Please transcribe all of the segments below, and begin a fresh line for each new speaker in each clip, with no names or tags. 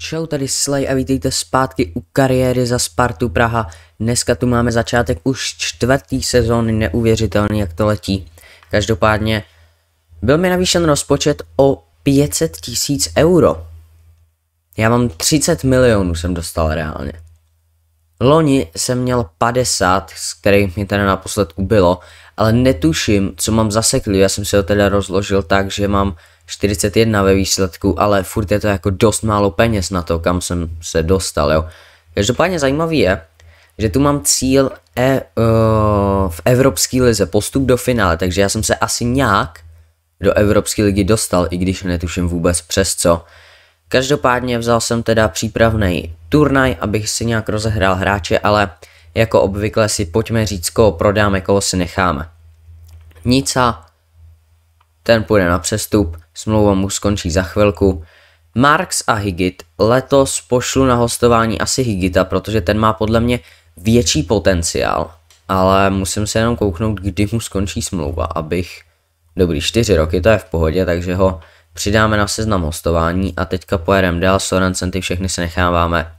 Čau, tady Slay a vítejte zpátky u kariéry za Spartu Praha. Dneska tu máme začátek už čtvrtý sezóny, neuvěřitelný jak to letí. Každopádně byl mi navýšen rozpočet o 500 tisíc euro. Já mám 30 milionů jsem dostal reálně. Loni jsem měl 50, z kterých mi teda naposledku bylo, ale netuším, co mám zaseklý. Já jsem si ho teda rozložil tak, že mám 41 ve výsledku, ale furt je to jako dost málo peněz na to, kam jsem se dostal, jo. Každopádně zajímavý je, že tu mám cíl e, uh, v Evropské lize, postup do finále, takže já jsem se asi nějak do Evropské ligy dostal, i když netuším vůbec přes co. Každopádně vzal jsem teda přípravný turnaj, abych si nějak rozehrál hráče, ale jako obvykle si pojďme říct, koho prodáme, koho si necháme. Nica, ten půjde na přestup, smlouva mu skončí za chvilku. Marx a Higit letos pošlu na hostování asi Higita, protože ten má podle mě větší potenciál, ale musím se jenom kouknout, kdy mu skončí smlouva, abych... Dobrý, čtyři roky, to je v pohodě, takže ho přidáme na seznam hostování a teďka pojedeme dál, Sorensen ty všechny se necháváme.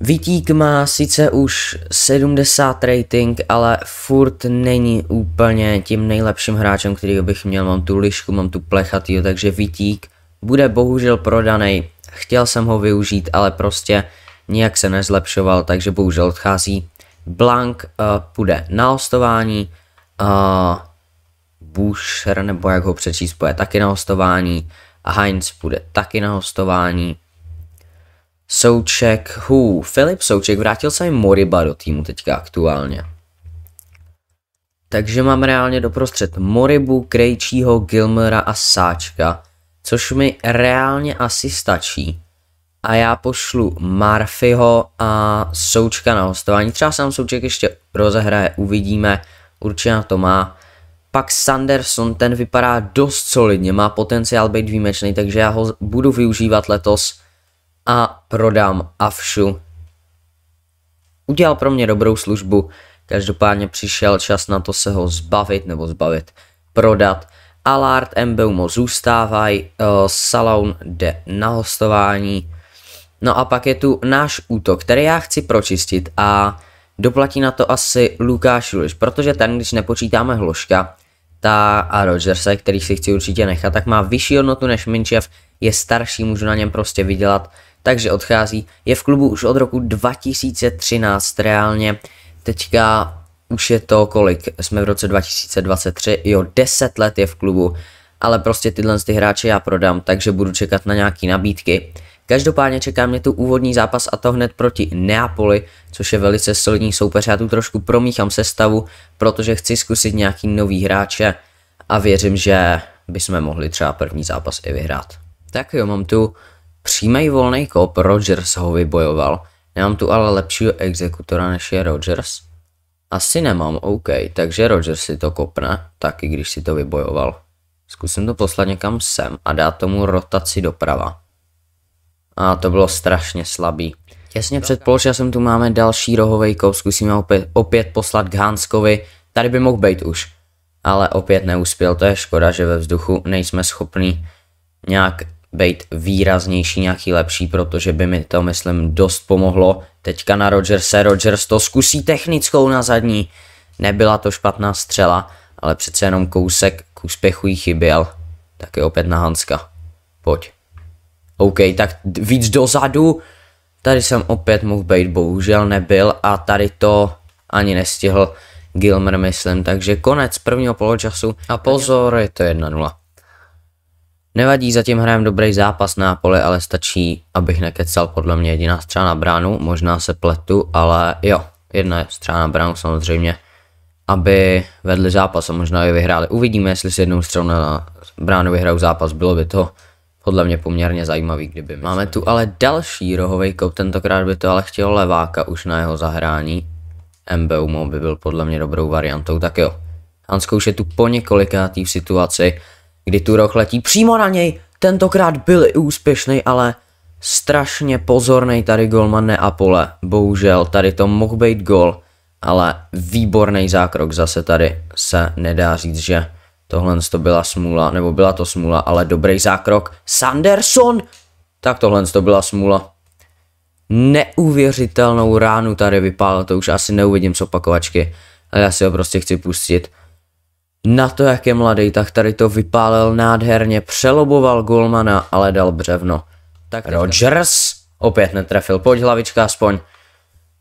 Vítík má sice už 70 rating, ale furt není úplně tím nejlepším hráčem, který bych měl. Mám tu lišku, mám tu plechatýho, takže Vítík bude bohužel prodaný. Chtěl jsem ho využít, ale prostě nijak se nezlepšoval, takže bohužel odchází. Blank uh, půjde na hostování, uh, eh, Busher, nebo jak ho přečíst, půjde taky na hostování, Heinz půjde taky na hostování, Souček, hů, Filip Souček vrátil se i Moriba do týmu teďka aktuálně. Takže mám reálně doprostřed Moribu, Krejčího, Gilmera a Sáčka, což mi reálně asi stačí. A já pošlu Marfyho a Součka na hostování. Třeba sám Souček ještě rozehraje, uvidíme, určitě na to má. Pak Sanderson, ten vypadá dost solidně, má potenciál být výjimečný, takže já ho budu využívat letos a prodám Avšu. Udělal pro mě dobrou službu, každopádně přišel čas na to se ho zbavit nebo zbavit, prodat. Alard Embeumo zůstávají, eh, Salon jde na hostování. No a pak je tu náš útok, který já chci pročistit a doplatí na to asi Lukáš Juliš, protože ten, když nepočítáme Hloška, ta a Rodgersa, který si chci určitě nechat, tak má vyšší hodnotu než Minčev, je starší, můžu na něm prostě vydělat takže odchází. Je v klubu už od roku 2013 reálně. Teďka už je to kolik? Jsme v roce 2023, jo, 10 let je v klubu, ale prostě tyhle ty hráče já prodám, takže budu čekat na nějaký nabídky. Každopádně čeká mě tu úvodní zápas a to hned proti Neapoli, což je velice solidní soupeř. Já tu trošku promíchám sestavu, protože chci zkusit nějaký nový hráče a věřím, že bychom mohli třeba první zápas i vyhrát. Tak jo, mám tu Přímý volný kop Rogers ho vybojoval. Nemám tu ale lepšího exekutora než je Rogers. Asi nemám, OK, takže Rogers si to kopne, taky když si to vybojoval. Zkusím to poslat někam sem a dát tomu rotaci doprava. A to bylo strašně slabý. Těsně před jsem tu máme další rohový kop, zkusíme opět, opět poslat k Hanskovi, tady by mohl být už. Ale opět neuspěl, to je škoda, že ve vzduchu nejsme schopni nějak být výraznější, nějaký lepší, protože by mi to, myslím, dost pomohlo. Teďka na Rodgerse, Rodgers to zkusí technickou na zadní. Nebyla to špatná střela, ale přece jenom kousek k úspěchu jí chyběl. je opět na Hanska. Pojď. OK, tak víc dozadu. Tady jsem opět mohl být, bohužel nebyl a tady to ani nestihl Gilmer, myslím. Takže konec prvního poločasu a pozor, je to 1-0. Nevadí, zatím hrajem dobrý zápas na poli, ale stačí, abych nekecal podle mě jediná střela na bránu, možná se pletu, ale jo, jedna střela na bránu samozřejmě, aby vedli zápas a možná i vyhráli. Uvidíme, jestli si jednou střelou na bránu vyhrajou zápas, bylo by to podle mě poměrně zajímavý, kdyby. Myslím. Máme tu ale další rohový kop, tentokrát by to ale chtělo leváka už na jeho zahrání. MBUMO by byl podle mě dobrou variantou, tak jo. Hansko už je tu po několikátý v situaci, kdy Turok letí přímo na něj. Tentokrát byl i úspěšný, ale strašně pozorný tady golman Neapole. Bohužel, tady to mohl být gol, ale výborný zákrok zase tady se nedá říct, že tohle to byla smůla, nebo byla to smůla, ale dobrý zákrok. Sanderson! Tak tohle to byla smůla. Neuvěřitelnou ránu tady vypálil, to už asi neuvidím z opakovačky, ale já si ho prostě chci pustit. Na to, jak je mladý, tak tady to vypálil nádherně, přeloboval Golmana, ale dal břevno. Tak Rogers opět netrefil, pojď hlavička aspoň.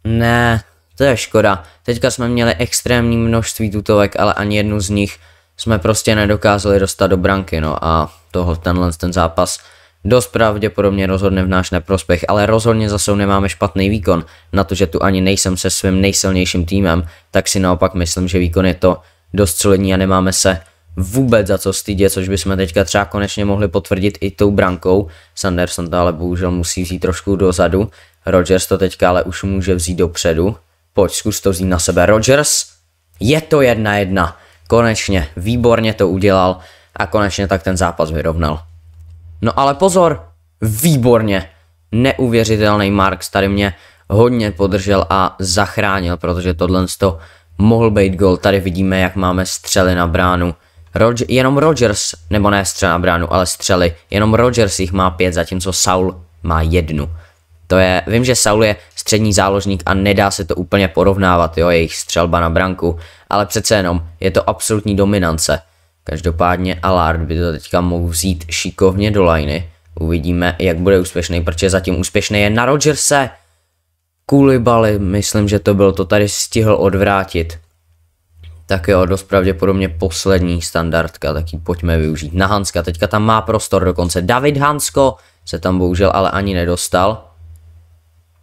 Ne, to je škoda. Teďka jsme měli extrémní množství tutovek, ale ani jednu z nich jsme prostě nedokázali dostat do branky, no a toho tenhle ten zápas dost pravděpodobně rozhodne v náš neprospěch, ale rozhodně zase nemáme špatný výkon. Na to, že tu ani nejsem se svým nejsilnějším týmem, tak si naopak myslím, že výkon je to, dostřelení a nemáme se vůbec za co stydět, což bychom teďka třeba konečně mohli potvrdit i tou brankou. Sanderson to ale bohužel musí vzít trošku dozadu. Rogers to teďka ale už může vzít dopředu. Pojď, zkus to vzít na sebe. Rogers, je to jedna jedna. Konečně, výborně to udělal a konečně tak ten zápas vyrovnal. No ale pozor, výborně. Neuvěřitelný Marks tady mě hodně podržel a zachránil, protože tohle to mohl být gol. Tady vidíme, jak máme střely na bránu. Rog- jenom Rogers, nebo ne střely na bránu, ale střely. Jenom Rogers jich má pět, zatímco Saul má jednu. To je, vím, že Saul je střední záložník a nedá se to úplně porovnávat, jo, jejich střelba na branku, ale přece jenom je to absolutní dominance. Každopádně Alard by to teďka mohl vzít šikovně do liney. Uvidíme, jak bude úspěšný, protože zatím úspěšný je na Rogerse. Kulibaly, myslím, že to byl, to tady stihl odvrátit. Tak jo, dost pravděpodobně poslední standardka, tak ji pojďme využít. Na Hanska, teďka tam má prostor dokonce. David Hansko se tam bohužel ale ani nedostal.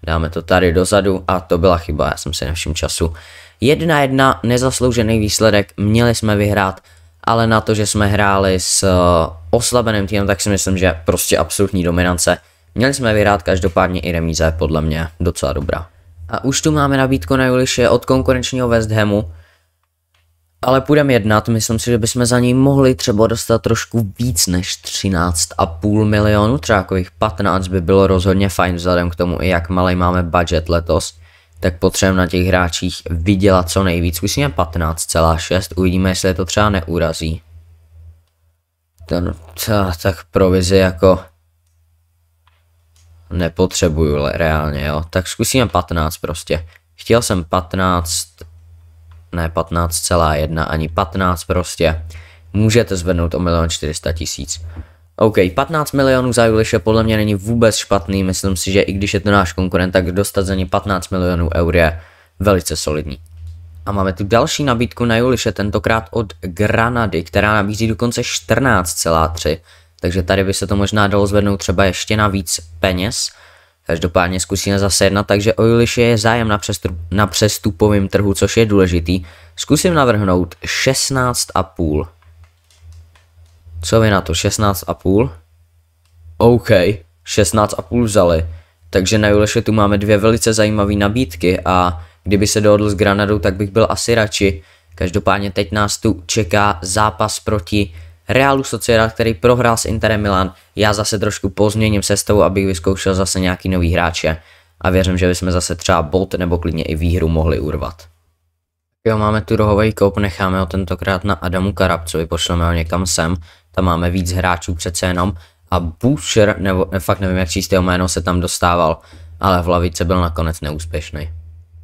Dáme to tady dozadu a to byla chyba, já jsem si všem času. 1-1, nezasloužený výsledek, měli jsme vyhrát, ale na to, že jsme hráli s eh, oslabeným týmem, tak si myslím, že prostě absolutní dominance. Měli jsme vyhrát každopádně i remíze, podle mě docela dobrá. A už tu máme nabídku na Juliše od konkurenčního West Hamu, ale půjdeme jednat, myslím si, že bychom za ní mohli třeba dostat trošku víc než 13,5 milionů, třeba takových 15 by bylo rozhodně fajn vzhledem k tomu, i jak malý máme budget letos, tak potřebujeme na těch hráčích vydělat co nejvíc, jsme 15,6, uvidíme, jestli je to třeba neurazí. Ten, tak provizi jako nepotřebuju reálně, jo. Tak zkusíme 15 prostě. Chtěl jsem 15, ne 15,1, ani 15 prostě. Můžete zvednout o 1 400 tisíc. OK, 15 milionů za Juliše podle mě není vůbec špatný, myslím si, že i když je to náš konkurent, tak dostat za ně 15 milionů eur je velice solidní. A máme tu další nabídku na Juliše, tentokrát od Granady, která nabízí dokonce 14,3 takže tady by se to možná dalo zvednout třeba ještě na víc peněz. Každopádně zkusíme zase jednat, takže o Juliše je zájem na, přestup, na přestupovém trhu, což je důležitý. Zkusím navrhnout 16,5. Co vy na to, 16,5? OK, 16,5 vzali. Takže na Juliše tu máme dvě velice zajímavé nabídky a kdyby se dohodl s Granadou, tak bych byl asi radši. Každopádně teď nás tu čeká zápas proti Realu Sociedad, který prohrál s Interem Milan. Já zase trošku pozměním sestavu, abych vyzkoušel zase nějaký nový hráče a věřím, že bychom zase třeba Bolt nebo klidně i výhru mohli urvat. Jo, máme tu rohový koup, necháme ho tentokrát na Adamu Karabcovi, pošleme ho někam sem, tam máme víc hráčů přece jenom a Boucher, nebo ne, fakt nevím jak číst jeho jméno, se tam dostával, ale v lavice byl nakonec neúspěšný.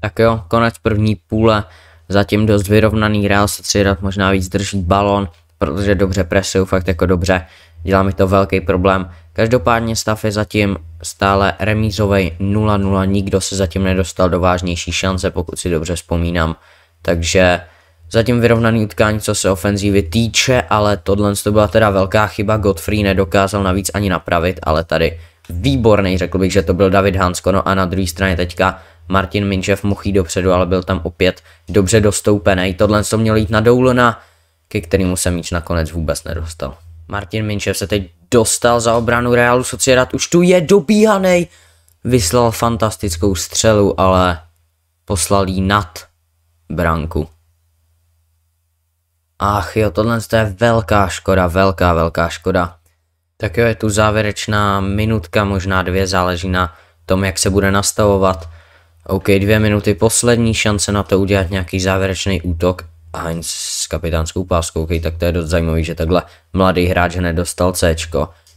Tak jo, konec první půle, zatím dost vyrovnaný Real Sociedad možná víc drží balon, protože dobře presuju fakt jako dobře. Dělá mi to velký problém. Každopádně stav je zatím stále remízový 0-0, nikdo se zatím nedostal do vážnější šance, pokud si dobře vzpomínám. Takže zatím vyrovnaný utkání, co se ofenzívy týče, ale tohle to byla teda velká chyba, Godfrey nedokázal navíc ani napravit, ale tady výborný, řekl bych, že to byl David Hansko, no a na druhé straně teďka Martin Minčev mohl dopředu, ale byl tam opět dobře dostoupený. Tohle to měl jít na Doulona, ke kterému se míč nakonec vůbec nedostal. Martin Minčev se teď dostal za obranu Realu Sociedad, už tu je dobíhaný. Vyslal fantastickou střelu, ale poslal ji nad branku. Ach jo, tohle je velká škoda, velká, velká škoda. Tak jo, je tu závěrečná minutka, možná dvě, záleží na tom, jak se bude nastavovat. OK, dvě minuty, poslední šance na to udělat nějaký závěrečný útok Heinz s kapitánskou páskou, okay, tak to je dost zajímavý, že takhle mladý hráč hned dostal C,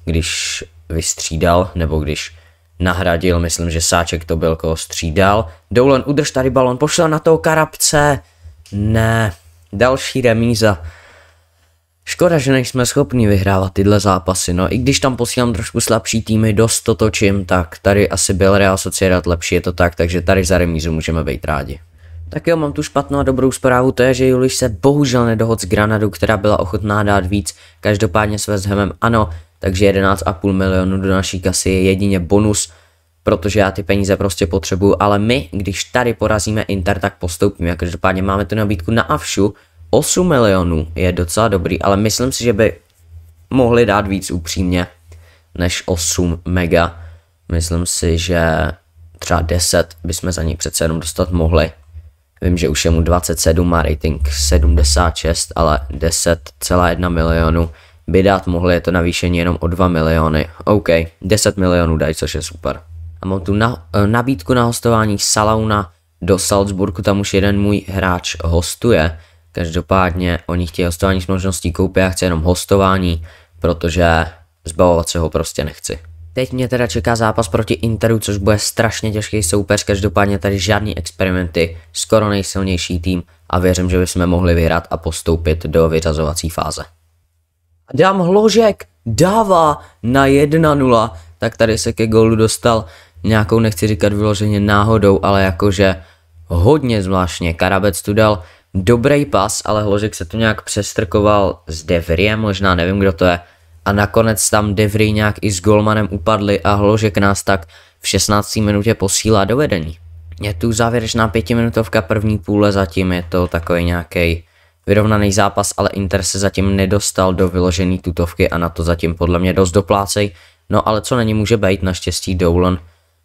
když vystřídal, nebo když nahradil, myslím, že Sáček to byl, koho střídal. Doulen, udrž tady balon, pošle na toho karabce. Ne, další remíza. Škoda, že nejsme schopni vyhrávat tyhle zápasy, no i když tam posílám trošku slabší týmy, dost to točím, tak tady asi byl Real Sociedad lepší, je to tak, takže tady za remízu můžeme být rádi. Tak jo, mám tu špatnou a dobrou zprávu, to je, že Juliš se bohužel nedohod s Granadu, která byla ochotná dát víc, každopádně s West Hamem ano, takže 11,5 milionu do naší kasy je jedině bonus, protože já ty peníze prostě potřebuju, ale my, když tady porazíme Inter, tak postoupíme, každopádně máme tu nabídku na Avšu, 8 milionů je docela dobrý, ale myslím si, že by mohli dát víc upřímně než 8 mega. Myslím si, že třeba 10 bychom za ní přece jenom dostat mohli. Vím, že už je mu 27, má rating 76, ale 10,1 milionu by dát mohli, je to navýšení jenom o 2 miliony. OK, 10 milionů daj, což je super. A mám tu na, eh, nabídku na hostování Salauna do Salzburgu, tam už jeden můj hráč hostuje. Každopádně oni chtějí hostování s možností koupě, já chci jenom hostování, protože zbavovat se ho prostě nechci. Teď mě teda čeká zápas proti Interu, což bude strašně těžký soupeř, každopádně tady žádný experimenty, skoro nejsilnější tým a věřím, že bychom mohli vyhrát a postoupit do vyřazovací fáze. Dám Hložek dává na 1-0, tak tady se ke golu dostal nějakou, nechci říkat vyloženě náhodou, ale jakože hodně zvláštně. Karabec tu dal dobrý pas, ale Hložek se tu nějak přestrkoval s Devrie, možná nevím, kdo to je, a nakonec tam Devry nějak i s Golmanem upadli a Hložek nás tak v 16. minutě posílá do vedení. Je tu závěrečná pětiminutovka první půle, zatím je to takový nějaký vyrovnaný zápas, ale Inter se zatím nedostal do vyložený tutovky a na to zatím podle mě dost doplácej. No ale co není může být, naštěstí Doulon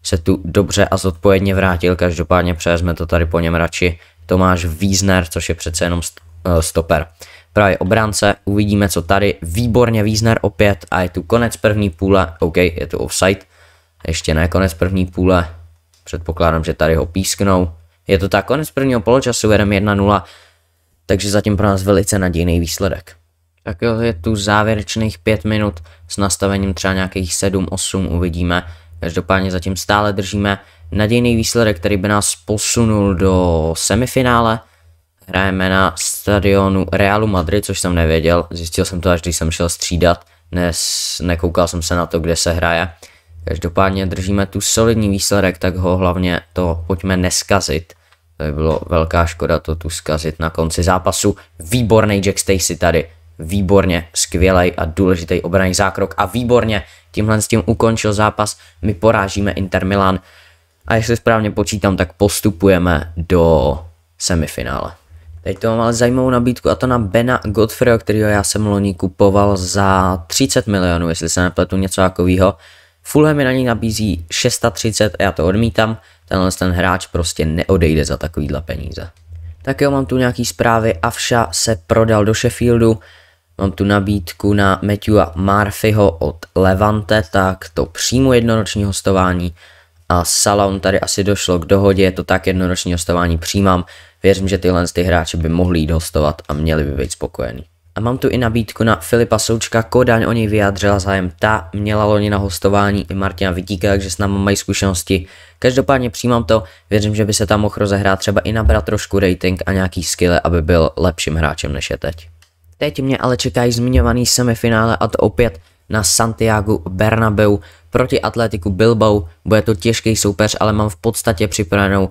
se tu dobře a zodpovědně vrátil, každopádně přejezme to tady po něm radši Tomáš Wiesner, což je přece jenom eh, stoper právě obránce. Uvidíme, co tady. Výborně význer opět a je tu konec první půle. OK, je tu offside. Ještě ne konec první půle. Předpokládám, že tady ho písknou. Je to tak, konec prvního poločasu, vedeme 1-0. Takže zatím pro nás velice nadějný výsledek. Tak jo, je tu závěrečných pět minut s nastavením třeba nějakých 7-8, uvidíme. Každopádně zatím stále držíme nadějný výsledek, který by nás posunul do semifinále Hrajeme na stadionu Realu Madrid, což jsem nevěděl. Zjistil jsem to, až když jsem šel střídat. Dnes nekoukal jsem se na to, kde se hraje. Každopádně držíme tu solidní výsledek, tak ho hlavně to pojďme neskazit. To by bylo velká škoda to tu skazit na konci zápasu. Výborný Jack Stacy tady. Výborně, skvělej a důležitý obraný zákrok a výborně tímhle s tím ukončil zápas. My porážíme Inter Milan a jestli správně počítám, tak postupujeme do semifinále. Teď to mám ale zajímavou nabídku a to na Bena Godfreyho, kterýho já jsem loni kupoval za 30 milionů, jestli se nepletu něco takového. Fulham mi na něj nabízí 630 a já to odmítám. Tenhle ten hráč prostě neodejde za takovýhle peníze. Tak jo, mám tu nějaký zprávy. Avša se prodal do Sheffieldu. Mám tu nabídku na Matthewa Murphyho od Levante, tak to přímo jednoroční hostování. A Salon tady asi došlo k dohodě, to tak jednoroční hostování přijímám. Věřím, že tyhle ty hráči by mohli jít hostovat a měli by být spokojení. A mám tu i nabídku na Filipa Součka, Kodaň o něj vyjádřila zájem ta, měla loni na hostování i Martina Vidíka, takže s námi mají zkušenosti. Každopádně přijímám to, věřím, že by se tam mohl rozehrát třeba i nabrat trošku rating a nějaký skill, aby byl lepším hráčem než je teď. Teď mě ale čekají zmiňovaný semifinále a to opět na Santiago Bernabeu proti Atletiku Bilbao. Bude to těžký soupeř, ale mám v podstatě připravenou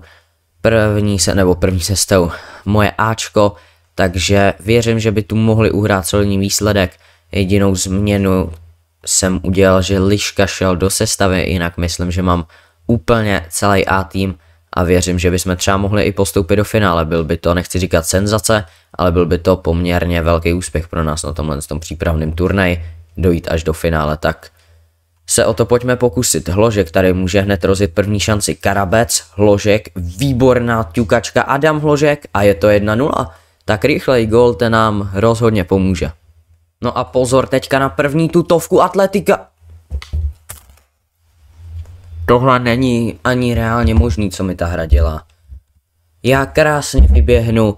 první se, nebo první sestou moje Ačko, takže věřím, že by tu mohli uhrát solidní výsledek. Jedinou změnu jsem udělal, že Liška šel do sestavy, jinak myslím, že mám úplně celý A tým a věřím, že bychom třeba mohli i postoupit do finále. Byl by to, nechci říkat senzace, ale byl by to poměrně velký úspěch pro nás na tomhle tom přípravném turnaji, dojít až do finále, tak se o to pojďme pokusit. Hložek tady může hned rozjet první šanci. Karabec, Hložek, výborná ťukačka Adam Hložek a je to 1-0. Tak rychlej gol ten nám rozhodně pomůže. No a pozor teďka na první tutovku Atletika. Tohle není ani reálně možný, co mi ta hra dělá. Já krásně vyběhnu,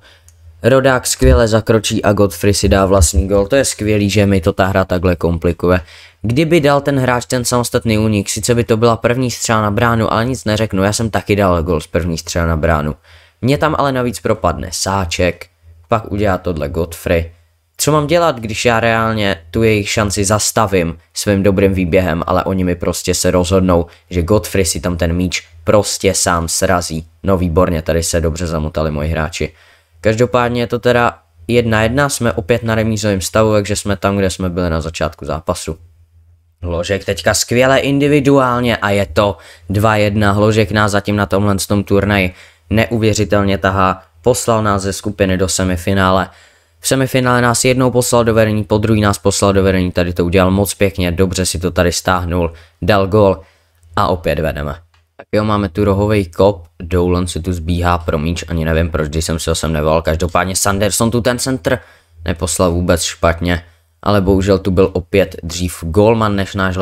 Rodák skvěle zakročí a Godfrey si dá vlastní gol. To je skvělý, že mi to ta hra takhle komplikuje. Kdyby dal ten hráč ten samostatný únik, sice by to byla první střela na bránu, ale nic neřeknu, já jsem taky dal gol z první střela na bránu. Mně tam ale navíc propadne sáček, pak udělá tohle Godfrey. Co mám dělat, když já reálně tu jejich šanci zastavím svým dobrým výběhem, ale oni mi prostě se rozhodnou, že Godfrey si tam ten míč prostě sám srazí. No výborně, tady se dobře zamotali moji hráči. Každopádně je to teda 1-1, jsme opět na remízovém stavu, takže jsme tam, kde jsme byli na začátku zápasu. Hložek teďka skvěle individuálně a je to 2-1. Hložek nás zatím na tomhle tom turnaji neuvěřitelně tahá. Poslal nás ze skupiny do semifinále. V semifinále nás jednou poslal do vedení, po druhý nás poslal do vedení, tady to udělal moc pěkně, dobře si to tady stáhnul, dal gol a opět vedeme. Tak jo, máme tu rohový kop, Dolan se tu zbíhá pro míč, ani nevím proč, když jsem si ho sem neval. Každopádně Sanderson tu ten centr neposlal vůbec špatně, ale bohužel tu byl opět dřív golman než náš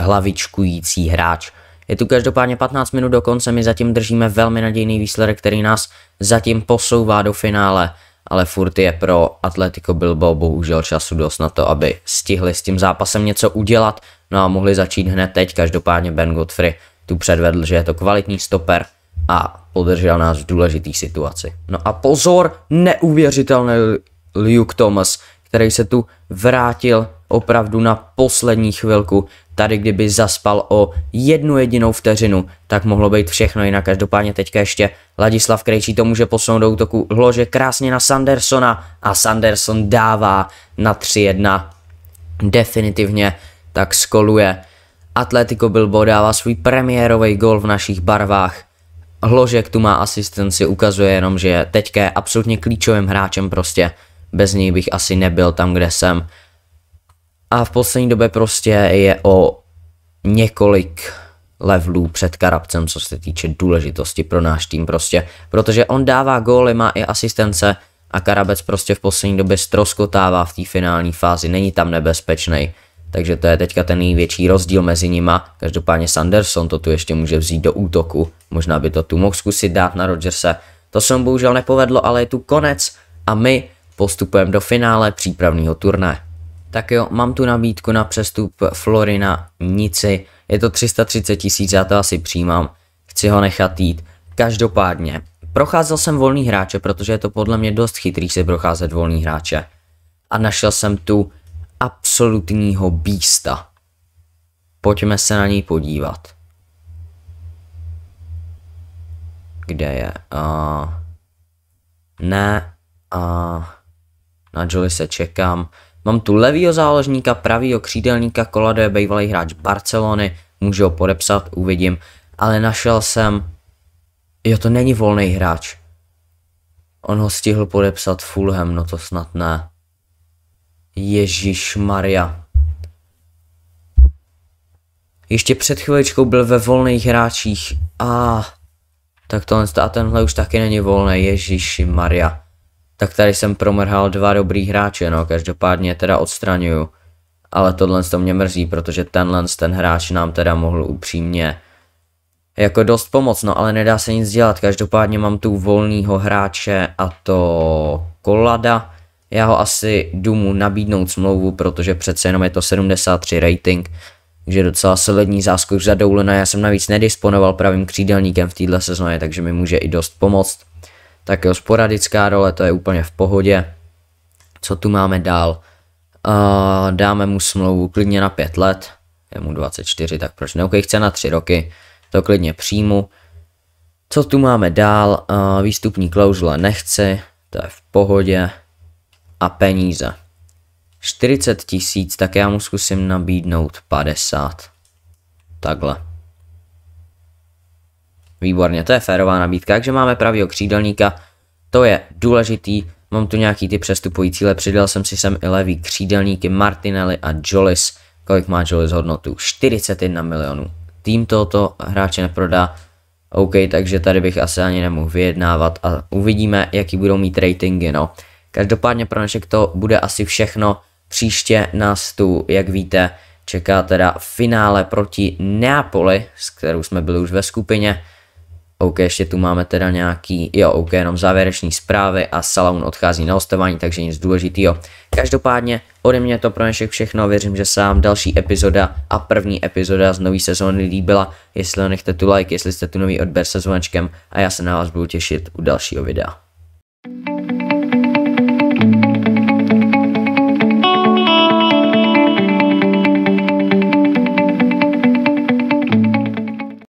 hlavičkující hráč. Je tu každopádně 15 minut do konce, my zatím držíme velmi nadějný výsledek, který nás zatím posouvá do finále, ale furt je pro Atletico Bilbao bohužel času dost na to, aby stihli s tím zápasem něco udělat, no a mohli začít hned teď, každopádně Ben Godfrey tu předvedl, že je to kvalitní stoper a podržel nás v důležitý situaci. No a pozor, neuvěřitelný Luke Thomas, který se tu vrátil opravdu na poslední chvilku. Tady kdyby zaspal o jednu jedinou vteřinu, tak mohlo být všechno jinak. Každopádně teďka ještě Ladislav Krejčí to může posunout do útoku, hlože krásně na Sandersona a Sanderson dává na 3-1 definitivně tak skoluje Atletico Bilbao dává svůj premiérový gol v našich barvách. Hložek tu má asistenci, ukazuje jenom, že teďka je absolutně klíčovým hráčem prostě. Bez něj bych asi nebyl tam, kde jsem. A v poslední době prostě je o několik levelů před Karabcem, co se týče důležitosti pro náš tým prostě. Protože on dává góly, má i asistence a Karabec prostě v poslední době stroskotává v té finální fázi, není tam nebezpečný takže to je teďka ten největší rozdíl mezi nima. Každopádně Sanderson to tu ještě může vzít do útoku, možná by to tu mohl zkusit dát na Rodgerse. To se mu bohužel nepovedlo, ale je tu konec a my postupujeme do finále přípravného turné. Tak jo, mám tu nabídku na přestup Florina Nici, je to 330 tisíc, já to asi přijímám, chci ho nechat jít. Každopádně, procházel jsem volný hráče, protože je to podle mě dost chytrý si procházet volný hráče. A našel jsem tu absolutního bísta. Pojďme se na něj podívat. Kde je? Uh, ne. Uh, na Jolly se čekám. Mám tu levýho záložníka, pravýho křídelníka, Kolado je bývalý hráč Barcelony, můžu ho podepsat, uvidím. Ale našel jsem... Jo, to není volný hráč. On ho stihl podepsat Fulham, no to snad ne. Ježíš Maria. Ještě před chviličkou byl ve volných hráčích. A ah, tak tohle a tenhle už taky není volný, Ježíši Maria. Tak tady jsem promrhal dva dobrý hráče, no, každopádně teda odstraňuju. Ale tohle to mě mrzí, protože tenhle ten hráč nám teda mohl upřímně jako dost pomoc, no ale nedá se nic dělat. Každopádně mám tu volného hráče a to Kolada já ho asi jdu mu nabídnout smlouvu, protože přece jenom je to 73 rating, takže docela solidní záskok za Doulina. Já jsem navíc nedisponoval pravým křídelníkem v této sezóně, takže mi může i dost pomoct. Tak jo, sporadická role, to je úplně v pohodě. Co tu máme dál? Uh, dáme mu smlouvu klidně na 5 let, je mu 24, tak proč ne? OK, chce na 3 roky, to klidně přijmu. Co tu máme dál? Uh, výstupní klauzule nechci, to je v pohodě a peníze. 40 tisíc, tak já mu zkusím nabídnout 50. Takhle. Výborně, to je férová nabídka, takže máme pravýho křídelníka, to je důležitý, mám tu nějaký ty přestupující cíle, přidal jsem si sem i levý křídelníky Martinelli a Jolis, kolik má Jolis hodnotu? 41 milionů. Tým tohoto hráče neprodá, OK, takže tady bych asi ani nemohl vyjednávat a uvidíme, jaký budou mít ratingy, no. Každopádně pro dnešek to bude asi všechno. Příště nás tu, jak víte, čeká teda finále proti Neapoli, s kterou jsme byli už ve skupině. OK, ještě tu máme teda nějaký, jo, OK, jenom závěreční zprávy a salon odchází na hostování, takže nic důležitého. Každopádně ode mě to pro dnešek všechno, věřím, že se vám další epizoda a první epizoda z nový sezóny líbila. Jestli nechte tu like, jestli jste tu nový odběr se zvonečkem a já se na vás budu těšit u dalšího videa.